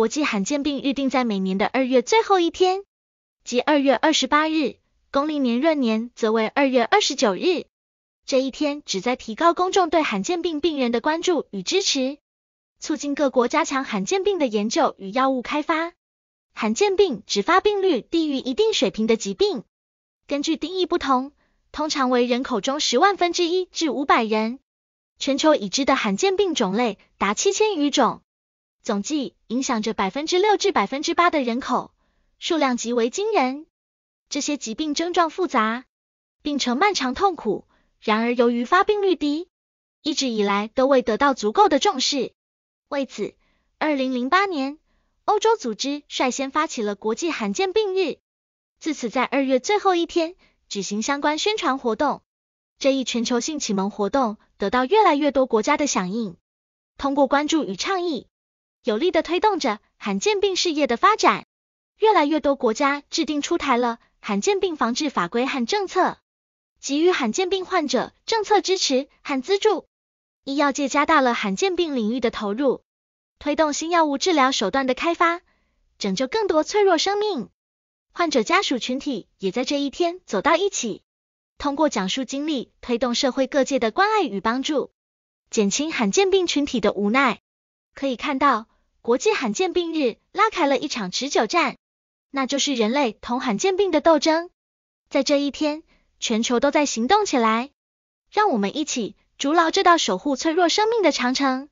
国际罕见病日定在每年的二月最后一天，即二月二十八日，公历年闰年则为二月二十九日。这一天旨在提高公众对罕见病病人的关注与支持，促进各国加强罕见病的研究与药物开发。罕见病指发病率低于一定水平的疾病，根据定义不同，通常为人口中十万分之一至五百人。全球已知的罕见病种类达七千余种。总计影响着百分之六至百分之八的人口数量极为惊人。这些疾病症状复杂，并呈漫长痛苦。然而，由于发病率低，一直以来都未得到足够的重视。为此，二零零八年，欧洲组织率先发起了国际罕见病日。自此，在二月最后一天举行相关宣传活动。这一全球性启蒙活动得到越来越多国家的响应。通过关注与倡议。有力的推动着罕见病事业的发展。越来越多国家制定出台了罕见病防治法规和政策，给予罕见病患者政策支持和资助。医药界加大了罕见病领域的投入，推动新药物治疗手段的开发，拯救更多脆弱生命。患者家属群体也在这一天走到一起，通过讲述经历，推动社会各界的关爱与帮助，减轻罕见病群体的无奈。可以看到。国际罕见病日拉开了一场持久战，那就是人类同罕见病的斗争。在这一天，全球都在行动起来，让我们一起筑牢这道守护脆弱生命的长城。